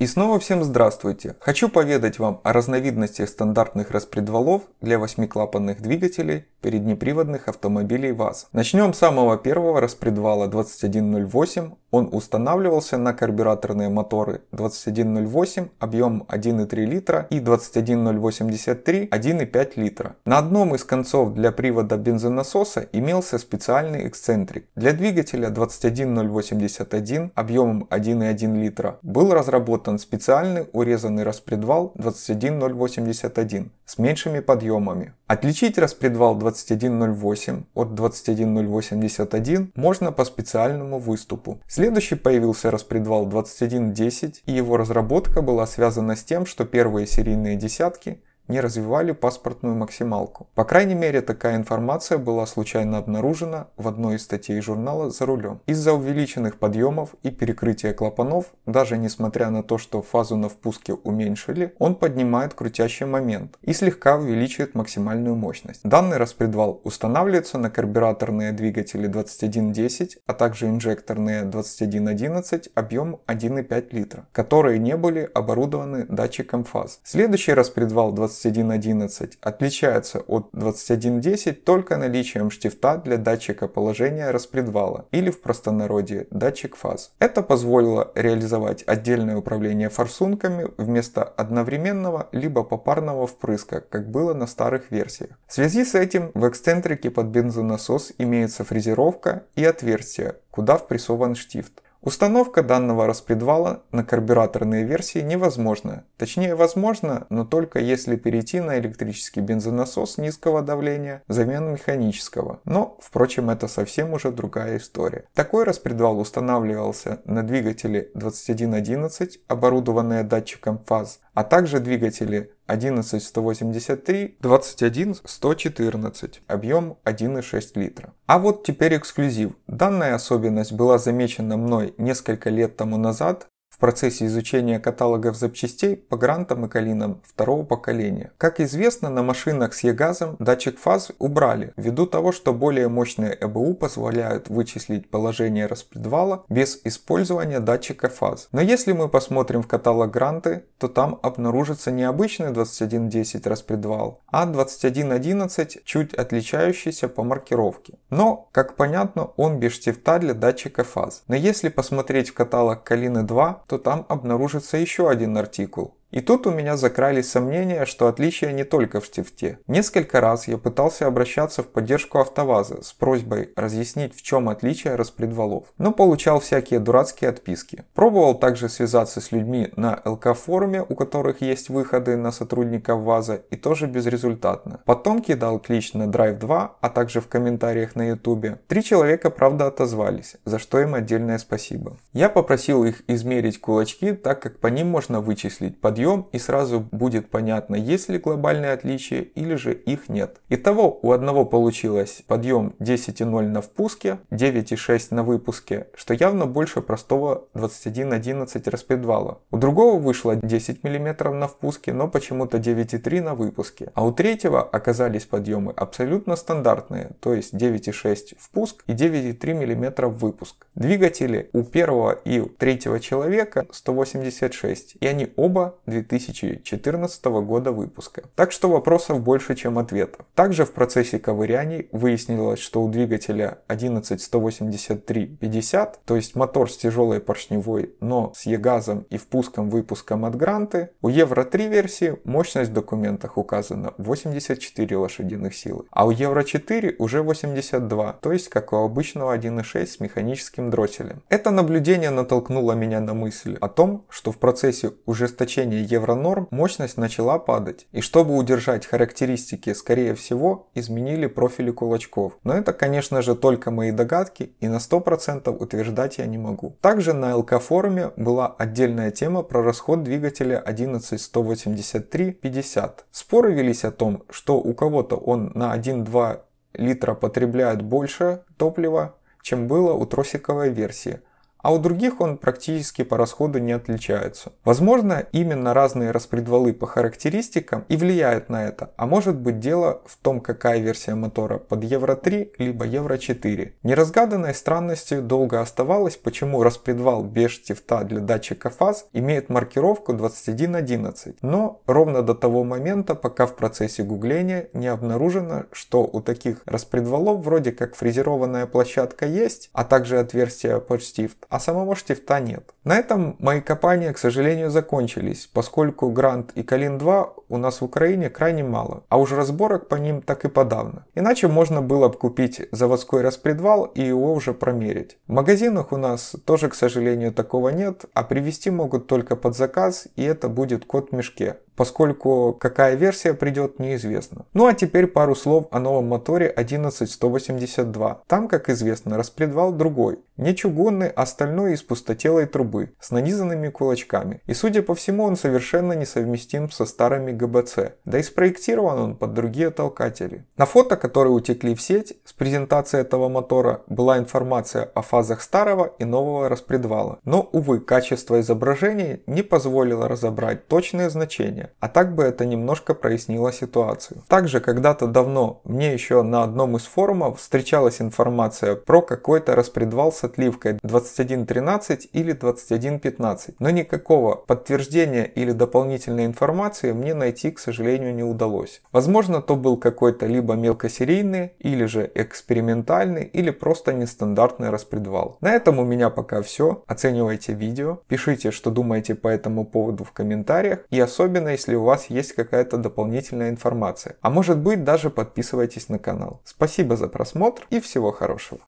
И снова всем здравствуйте! Хочу поведать вам о разновидностях стандартных распредвалов для восьмиклапанных двигателей переднеприводных автомобилей ВАЗ. Начнем с самого первого распредвала 2108. Он устанавливался на карбюраторные моторы 2108 объем 1,3 литра и 21083 1,5 литра. На одном из концов для привода бензонасоса имелся специальный эксцентрик. Для двигателя 21081 объемом 1,1 литра был разработан специальный урезанный распредвал 21081 с меньшими подъемами. Отличить распредвал 2108 от 21081 можно по специальному выступу. Следующий появился распредвал 2110, и его разработка была связана с тем, что первые серийные десятки не развивали паспортную максималку. По крайней мере, такая информация была случайно обнаружена в одной из статей журнала «За рулем». Из-за увеличенных подъемов и перекрытия клапанов, даже несмотря на то, что фазу на впуске уменьшили, он поднимает крутящий момент и слегка увеличивает максимальную мощность. Данный распредвал устанавливается на карбюраторные двигатели 2110, а также инжекторные 2111 объем 1,5 литра, которые не были оборудованы датчиком фаз. Следующий распредвал 21 2111 отличается от 2110 только наличием штифта для датчика положения распредвала или в простонародье датчик фаз. Это позволило реализовать отдельное управление форсунками вместо одновременного либо попарного впрыска, как было на старых версиях. В связи с этим в эксцентрике под бензонасос имеется фрезеровка и отверстие, куда впрессован штифт. Установка данного распредвала на карбюраторные версии невозможна. Точнее возможно, но только если перейти на электрический бензонасос низкого давления взамен механического. Но, впрочем, это совсем уже другая история. Такой распредвал устанавливался на двигатели 2111, оборудованные датчиком фаз, а также двигатели 11183, 21114, объем 1,6 литра. А вот теперь эксклюзив. Данная особенность была замечена мной несколько лет тому назад в процессе изучения каталогов запчастей по грантам и калинам второго поколения. Как известно, на машинах с E-газом датчик фаз убрали, ввиду того, что более мощные ЭБУ позволяют вычислить положение распредвала без использования датчика фаз. Но если мы посмотрим в каталог гранты, то там обнаружится не обычный 2110 распредвал, а 2111, чуть отличающийся по маркировке. Но, как понятно, он без штифта для датчика фаз. Но если посмотреть в каталог Калины 2, то там обнаружится еще один артикул, и тут у меня закрались сомнения, что отличия не только в штифте. Несколько раз я пытался обращаться в поддержку АвтоВАЗа с просьбой разъяснить, в чем отличие распредвалов, но получал всякие дурацкие отписки. Пробовал также связаться с людьми на ЛК-форуме, у которых есть выходы на сотрудников ВАЗа, и тоже безрезультатно. Потом кидал клич на Drive 2, а также в комментариях на YouTube. Три человека, правда, отозвались, за что им отдельное спасибо. Я попросил их измерить кулачки, так как по ним можно вычислить под подъем и сразу будет понятно, есть ли глобальные отличия или же их нет. Итого у одного получилось подъем 10.0 на впуске, 9.6 на выпуске, что явно больше простого 21.11 распредвала. У другого вышло 10 мм на впуске, но почему-то 9.3 на выпуске. А у третьего оказались подъемы абсолютно стандартные, то есть 9.6 впуск и 9,3 мм выпуск. Двигатели у первого и третьего человека 186, и они оба 2014 года выпуска. Так что вопросов больше, чем ответов. Также в процессе ковыряний выяснилось, что у двигателя 11183-50, то есть мотор с тяжелой поршневой, но с E-газом и впуском-выпуском от Гранты, у Евро-3 версии мощность в документах указана 84 лошадиных силы, а у Евро-4 уже 82, то есть как у обычного 1.6 с механическим дросселем. Это наблюдение натолкнуло меня на мысль о том, что в процессе ужесточения требования евронорм мощность начала падать. И чтобы удержать характеристики, скорее всего, изменили профили кулачков. Но это, конечно же, только мои догадки и на 100% утверждать я не могу. Также на ЛК форуме была отдельная тема про расход двигателя 11183-50. Споры велись о том, что у кого-то он на 1-2 литра потребляет больше топлива, чем было у тросиковой версии, а у других он практически по расходу не отличается. Возможно, именно разные распредвалы по характеристикам и влияют на это, а может быть дело в том, какая версия мотора под Евро 3 либо Евро 4. Неразгаданной странностью долго оставалось, почему распредвал без штифта для датчика фаз имеет маркировку 2111, но ровно до того момента, пока в процессе гугления не обнаружено, что у таких распредвалов вроде как фрезерованная площадка есть, а также отверстие под штифт, а самого штифта нет. На этом мои копания, к сожалению, закончились, поскольку Грант и Калин 2 у нас в Украине крайне мало, а уж разборок по ним так и подавно. Иначе можно было бы купить заводской распредвал и его уже промерить. В магазинах у нас тоже, к сожалению, такого нет, а привезти могут только под заказ, и это будет код в мешке поскольку какая версия придет, неизвестно. Ну а теперь пару слов о новом моторе 11182. Там, как известно, распредвал другой, не чугунный, а стальной из пустотелой трубы, с нанизанными кулачками. И судя по всему, он совершенно несовместим со старыми ГБЦ. Да и спроектирован он под другие толкатели. На фото, которые утекли в сеть, с презентации этого мотора была информация о фазах старого и нового распредвала. Но, увы, качество изображения не позволило разобрать точные значения а так бы это немножко прояснило ситуацию. Также когда-то давно мне еще на одном из форумов встречалась информация про какой-то распредвал с отливкой 21.13 или 21.15, но никакого подтверждения или дополнительной информации мне найти, к сожалению, не удалось. Возможно, то был какой-то либо мелкосерийный, или же экспериментальный, или просто нестандартный распредвал. На этом у меня пока все. Оценивайте видео, пишите, что думаете по этому поводу в комментариях и особенно если у вас есть какая-то дополнительная информация. А может быть даже подписывайтесь на канал. Спасибо за просмотр и всего хорошего.